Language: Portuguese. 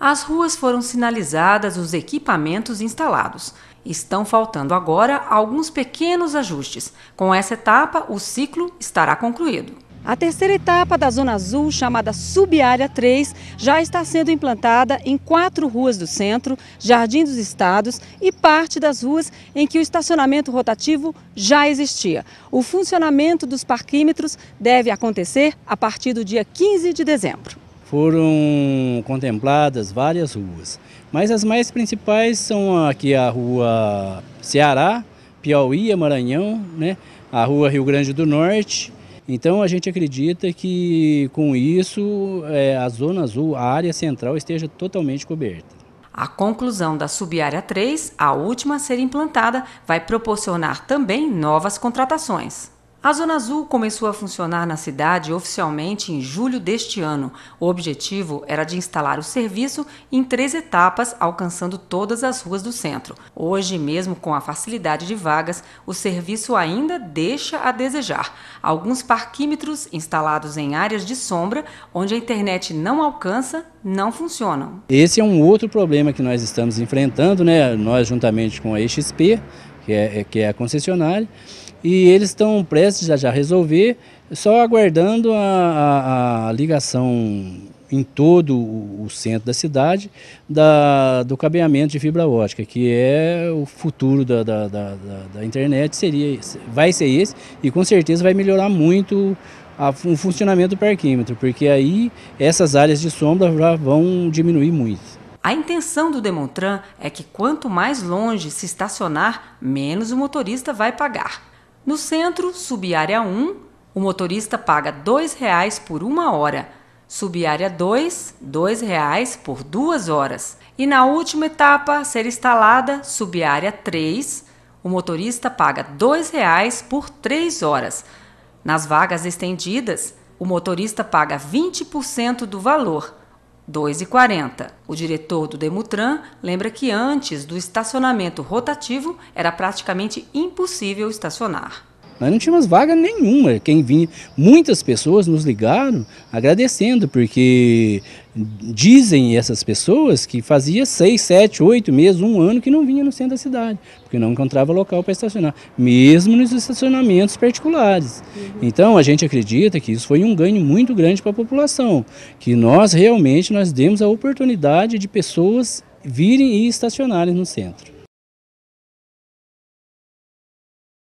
As ruas foram sinalizadas, os equipamentos instalados. Estão faltando agora alguns pequenos ajustes. Com essa etapa, o ciclo estará concluído. A terceira etapa da Zona Azul, chamada Subárea 3, já está sendo implantada em quatro ruas do centro, Jardim dos Estados e parte das ruas em que o estacionamento rotativo já existia. O funcionamento dos parquímetros deve acontecer a partir do dia 15 de dezembro foram contempladas várias ruas. Mas as mais principais são aqui a rua Ceará, Piauí, Maranhão, né? a rua Rio Grande do Norte. Então a gente acredita que com isso é, a Zona Azul, a área central, esteja totalmente coberta. A conclusão da subárea 3, a última a ser implantada, vai proporcionar também novas contratações. A Zona Azul começou a funcionar na cidade oficialmente em julho deste ano. O objetivo era de instalar o serviço em três etapas, alcançando todas as ruas do centro. Hoje, mesmo com a facilidade de vagas, o serviço ainda deixa a desejar. Alguns parquímetros instalados em áreas de sombra, onde a internet não alcança, não funcionam. Esse é um outro problema que nós estamos enfrentando, né? Nós, juntamente com a XP, que é, é, que é a concessionária, e eles estão prestes a já resolver, só aguardando a, a, a ligação em todo o centro da cidade da, do cabeamento de fibra ótica, que é o futuro da, da, da, da internet, seria, vai ser esse, e com certeza vai melhorar muito a, o funcionamento do parquímetro, porque aí essas áreas de sombra já vão diminuir muito. A intenção do Demontran é que quanto mais longe se estacionar, menos o motorista vai pagar. No centro, subárea 1, o motorista paga R$ 2,00 por uma hora. Subárea 2, R$ 2,00 por duas horas. E na última etapa, ser instalada, subárea 3, o motorista paga R$ 2,00 por três horas. Nas vagas estendidas, o motorista paga 20% do valor 2,40. O diretor do Demutran lembra que antes do estacionamento rotativo era praticamente impossível estacionar. Nós não tínhamos vaga nenhuma. Quem vinha, muitas pessoas nos ligaram agradecendo, porque dizem essas pessoas que fazia seis, sete, oito meses, um ano que não vinha no centro da cidade, porque não encontrava local para estacionar, mesmo nos estacionamentos particulares. Uhum. Então a gente acredita que isso foi um ganho muito grande para a população, que nós realmente nós demos a oportunidade de pessoas virem e estacionarem no centro.